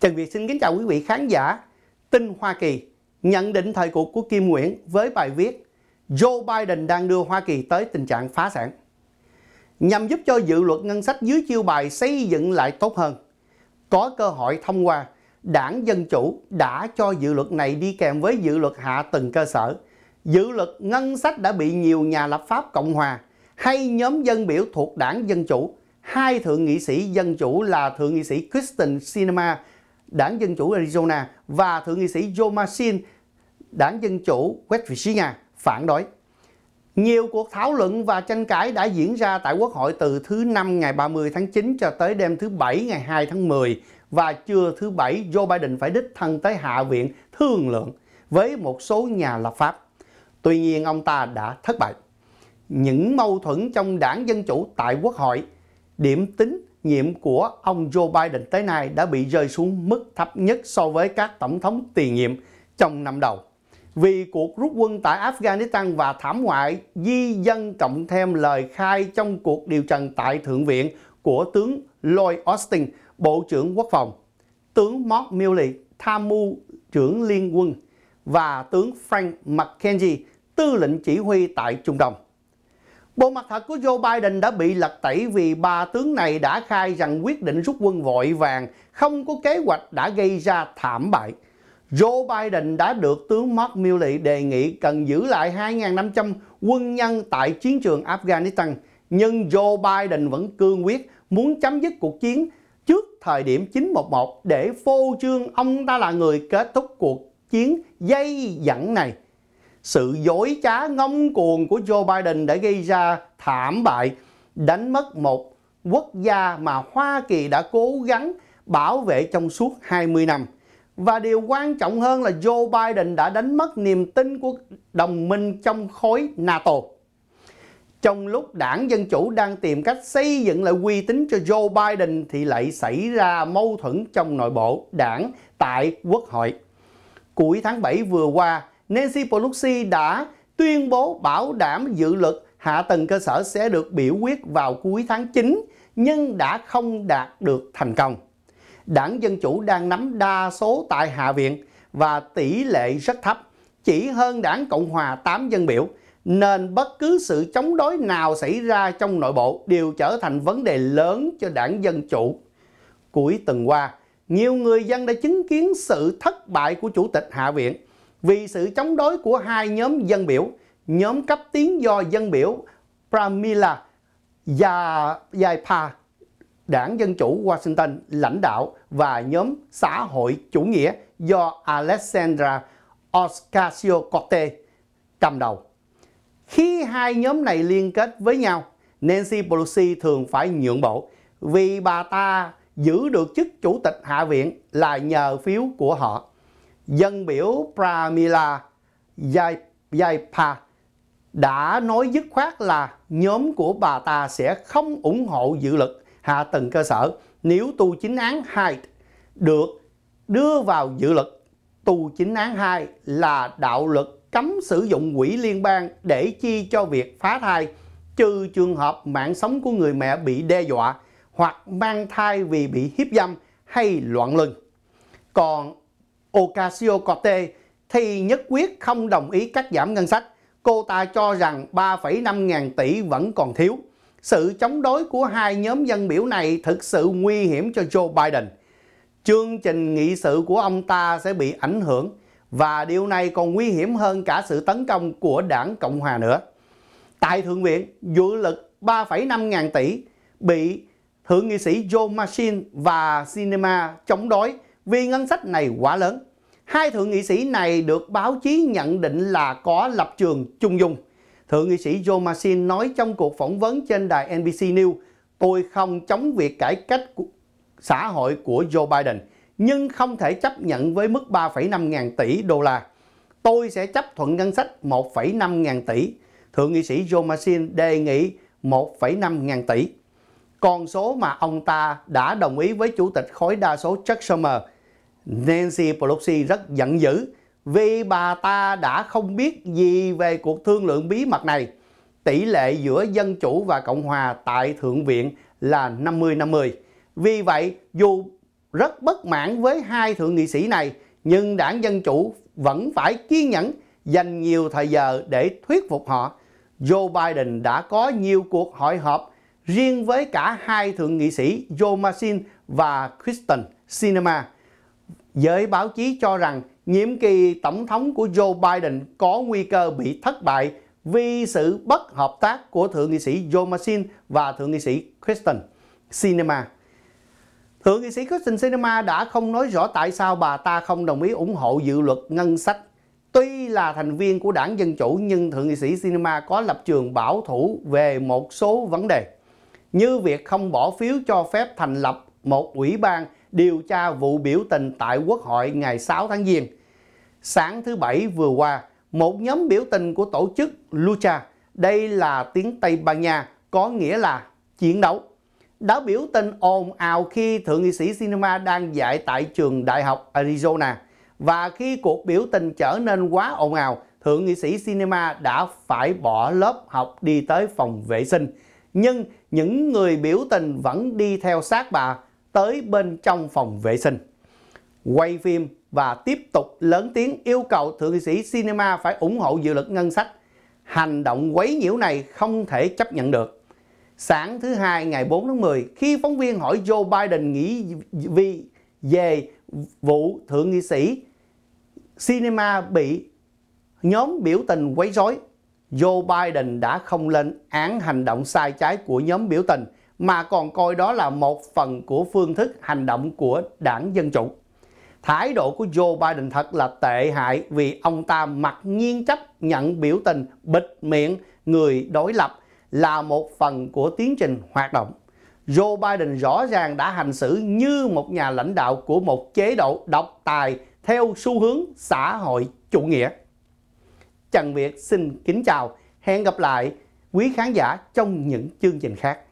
Trần Việt xin kính chào quý vị khán giả. Tin Hoa Kỳ nhận định thời cuộc của Kim Nguyễn với bài viết Joe Biden đang đưa Hoa Kỳ tới tình trạng phá sản. Nhằm giúp cho dự luật ngân sách dưới chiêu bài xây dựng lại tốt hơn, có cơ hội thông qua, đảng Dân Chủ đã cho dự luật này đi kèm với dự luật hạ tầng cơ sở. Dự luật ngân sách đã bị nhiều nhà lập pháp Cộng Hòa hay nhóm dân biểu thuộc đảng Dân Chủ, hai thượng nghị sĩ Dân Chủ là thượng nghị sĩ Kristen Sinema đảng Dân Chủ Arizona và Thượng nghị sĩ Joe Manchin, đảng Dân Chủ West Virginia phản đối. Nhiều cuộc thảo luận và tranh cãi đã diễn ra tại Quốc hội từ thứ Năm ngày 30 tháng 9 cho tới đêm thứ Bảy ngày 2 tháng 10 và trưa thứ Bảy Joe Biden phải đích thân tới Hạ viện thương lượng với một số nhà lập pháp. Tuy nhiên ông ta đã thất bại. Những mâu thuẫn trong đảng Dân Chủ tại Quốc hội, điểm tính nhiệm của ông Joe Biden tới nay đã bị rơi xuống mức thấp nhất so với các tổng thống tiền nhiệm trong năm đầu. Vì cuộc rút quân tại Afghanistan và thảm họa di dân cộng thêm lời khai trong cuộc điều trần tại Thượng viện của tướng Lloyd Austin, Bộ trưởng Quốc phòng, tướng Mark Milley, tham mưu trưởng Liên quân và tướng Frank McKenzie, tư lệnh chỉ huy tại Trung Đông. Bộ mặt thật của Joe Biden đã bị lật tẩy vì ba tướng này đã khai rằng quyết định rút quân vội vàng không có kế hoạch đã gây ra thảm bại. Joe Biden đã được tướng Mark Milley đề nghị cần giữ lại 2.500 quân nhân tại chiến trường Afghanistan, nhưng Joe Biden vẫn cương quyết muốn chấm dứt cuộc chiến trước thời điểm 911 để phô trương ông ta là người kết thúc cuộc chiến dây dẳng này sự dối trá ngông cuồng của Joe Biden đã gây ra thảm bại, đánh mất một quốc gia mà Hoa Kỳ đã cố gắng bảo vệ trong suốt 20 năm. Và điều quan trọng hơn là Joe Biden đã đánh mất niềm tin của đồng minh trong khối NATO. Trong lúc đảng Dân Chủ đang tìm cách xây dựng lại uy tín cho Joe Biden thì lại xảy ra mâu thuẫn trong nội bộ đảng tại Quốc hội. Cuối tháng 7 vừa qua, Nancy Pelosi đã tuyên bố bảo đảm dự luật hạ tầng cơ sở sẽ được biểu quyết vào cuối tháng 9 nhưng đã không đạt được thành công. Đảng Dân Chủ đang nắm đa số tại Hạ viện và tỷ lệ rất thấp, chỉ hơn đảng Cộng Hòa 8 dân biểu, nên bất cứ sự chống đối nào xảy ra trong nội bộ đều trở thành vấn đề lớn cho đảng Dân Chủ. Cuối tuần qua, nhiều người dân đã chứng kiến sự thất bại của Chủ tịch Hạ viện vì sự chống đối của hai nhóm dân biểu, nhóm cấp tiến do dân biểu Pramila và Yaipa, đảng Dân Chủ Washington lãnh đạo và nhóm xã hội chủ nghĩa do Alexandra Ocasio-Cortez cầm đầu. Khi hai nhóm này liên kết với nhau, Nancy Pelosi thường phải nhượng bộ vì bà ta giữ được chức chủ tịch Hạ viện là nhờ phiếu của họ dân biểu Pramila Jayapha đã nói dứt khoát là nhóm của bà ta sẽ không ủng hộ dự luật hạ tầng cơ sở nếu tu chính án 2 được đưa vào dự luật tu chính án 2 là đạo luật cấm sử dụng quỹ liên bang để chi cho việc phá thai trừ trường hợp mạng sống của người mẹ bị đe dọa hoặc mang thai vì bị hiếp dâm hay loạn luân. Còn Ocasio-Cortez thì nhất quyết không đồng ý cắt giảm ngân sách. Cô ta cho rằng 3,5 ngàn tỷ vẫn còn thiếu. Sự chống đối của hai nhóm dân biểu này thực sự nguy hiểm cho Joe Biden. Chương trình nghị sự của ông ta sẽ bị ảnh hưởng và điều này còn nguy hiểm hơn cả sự tấn công của đảng Cộng Hòa nữa. Tại Thượng viện, dự lực 3,5 ngàn tỷ bị Thượng nghị sĩ Joe Manchin và Sinema chống đối vì ngân sách này quá lớn. Hai thượng nghị sĩ này được báo chí nhận định là có lập trường chung dung. Thượng nghị sĩ Joe Manchin nói trong cuộc phỏng vấn trên đài NBC News, tôi không chống việc cải cách xã hội của Joe Biden, nhưng không thể chấp nhận với mức 3,5 ngàn tỷ đô la. Tôi sẽ chấp thuận ngân sách 1,5 ngàn tỷ. Thượng nghị sĩ Joe Manchin đề nghị 1,5 ngàn tỷ. Con số mà ông ta đã đồng ý với Chủ tịch khối đa số Chuck Schumer – Nancy Pelosi rất giận dữ vì bà ta đã không biết gì về cuộc thương lượng bí mật này. Tỷ lệ giữa Dân Chủ và Cộng Hòa tại Thượng viện là 50-50. Vì vậy, dù rất bất mãn với hai thượng nghị sĩ này, nhưng đảng Dân Chủ vẫn phải kiên nhẫn dành nhiều thời giờ để thuyết phục họ. Joe Biden đã có nhiều cuộc hội họp riêng với cả hai thượng nghị sĩ Joe Manchin và Kristen Sinema giới báo chí cho rằng nhiệm kỳ tổng thống của Joe Biden có nguy cơ bị thất bại vì sự bất hợp tác của Thượng nghị sĩ Joe Manchin và Thượng nghị sĩ Kristen Sinema. Thượng nghị sĩ Kristen Sinema đã không nói rõ tại sao bà ta không đồng ý ủng hộ dự luật ngân sách. Tuy là thành viên của đảng Dân Chủ nhưng Thượng nghị sĩ Sinema có lập trường bảo thủ về một số vấn đề, như việc không bỏ phiếu cho phép thành lập một ủy ban điều tra vụ biểu tình tại Quốc hội ngày 6 tháng Giêng. Sáng thứ Bảy vừa qua, một nhóm biểu tình của tổ chức Lucha, đây là tiếng Tây Ban Nha, có nghĩa là chiến đấu, đã biểu tình ồn ào khi Thượng nghị sĩ Sinema đang dạy tại trường Đại học Arizona. Và khi cuộc biểu tình trở nên quá ồn ào, Thượng nghị sĩ Sinema đã phải bỏ lớp học đi tới phòng vệ sinh. Nhưng những người biểu tình vẫn đi theo sát bà tới bên trong phòng vệ sinh quay phim và tiếp tục lớn tiếng yêu cầu thượng nghị sĩ cinema phải ủng hộ dự luật ngân sách. Hành động quấy nhiễu này không thể chấp nhận được. Sáng thứ hai ngày 4 tháng 10, khi phóng viên hỏi Joe Biden nghĩ vì về vụ thượng nghị sĩ cinema bị nhóm biểu tình quấy rối, Joe Biden đã không lên án hành động sai trái của nhóm biểu tình mà còn coi đó là một phần của phương thức hành động của đảng Dân Chủ. Thái độ của Joe Biden thật là tệ hại vì ông ta mặc nhiên chấp nhận biểu tình bịt miệng người đối lập là một phần của tiến trình hoạt động. Joe Biden rõ ràng đã hành xử như một nhà lãnh đạo của một chế độ độc tài theo xu hướng xã hội chủ nghĩa. Trần Việt xin kính chào, hẹn gặp lại quý khán giả trong những chương trình khác.